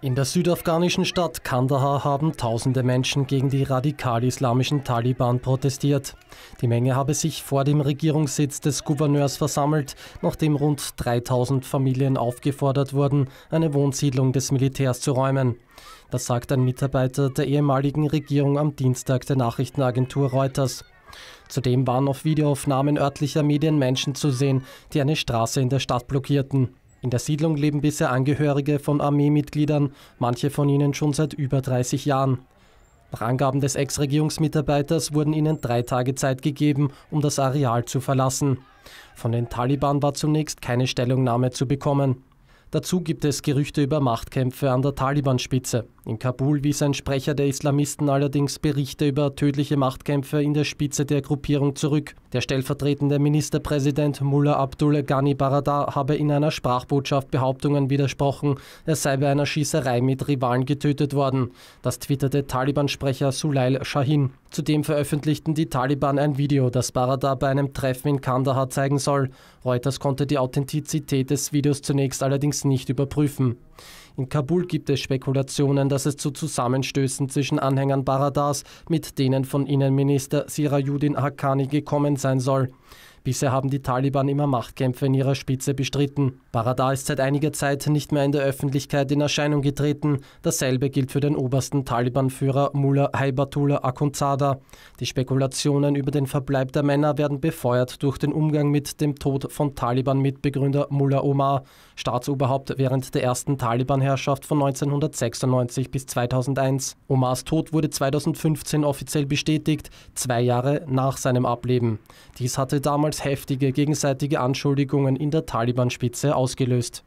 In der südafghanischen Stadt Kandahar haben tausende Menschen gegen die radikal-islamischen Taliban protestiert. Die Menge habe sich vor dem Regierungssitz des Gouverneurs versammelt, nachdem rund 3000 Familien aufgefordert wurden, eine Wohnsiedlung des Militärs zu räumen. Das sagt ein Mitarbeiter der ehemaligen Regierung am Dienstag der Nachrichtenagentur Reuters. Zudem waren auf Videoaufnahmen örtlicher Medien Menschen zu sehen, die eine Straße in der Stadt blockierten. In der Siedlung leben bisher Angehörige von Armeemitgliedern, manche von ihnen schon seit über 30 Jahren. Nach Angaben des Ex-Regierungsmitarbeiters wurden ihnen drei Tage Zeit gegeben, um das Areal zu verlassen. Von den Taliban war zunächst keine Stellungnahme zu bekommen. Dazu gibt es Gerüchte über Machtkämpfe an der Taliban-Spitze. In Kabul wies ein Sprecher der Islamisten allerdings Berichte über tödliche Machtkämpfe in der Spitze der Gruppierung zurück. Der stellvertretende Ministerpräsident Mullah Abdul Ghani Baradar habe in einer Sprachbotschaft Behauptungen widersprochen, er sei bei einer Schießerei mit Rivalen getötet worden. Das twitterte Taliban-Sprecher Sulail Shahin. Zudem veröffentlichten die Taliban ein Video, das Baradar bei einem Treffen in Kandahar zeigen soll. Reuters konnte die Authentizität des Videos zunächst allerdings allerdings nicht überprüfen. In Kabul gibt es Spekulationen, dass es zu Zusammenstößen zwischen Anhängern Baradars mit denen von Innenminister Sirajuddin Haqqani gekommen sein soll. Bisher haben die Taliban immer Machtkämpfe in ihrer Spitze bestritten. Barada ist seit einiger Zeit nicht mehr in der Öffentlichkeit in Erscheinung getreten. Dasselbe gilt für den obersten Taliban-Führer Mullah Haibatullah Akhundzada. Die Spekulationen über den Verbleib der Männer werden befeuert durch den Umgang mit dem Tod von Taliban-Mitbegründer Mullah Omar, Staatsoberhaupt während der ersten Taliban-Herrschaft von 1996 bis 2001. Omars Tod wurde 2015 offiziell bestätigt, zwei Jahre nach seinem Ableben. Dies hatte damals heftige gegenseitige Anschuldigungen in der Taliban-Spitze ausgelöst.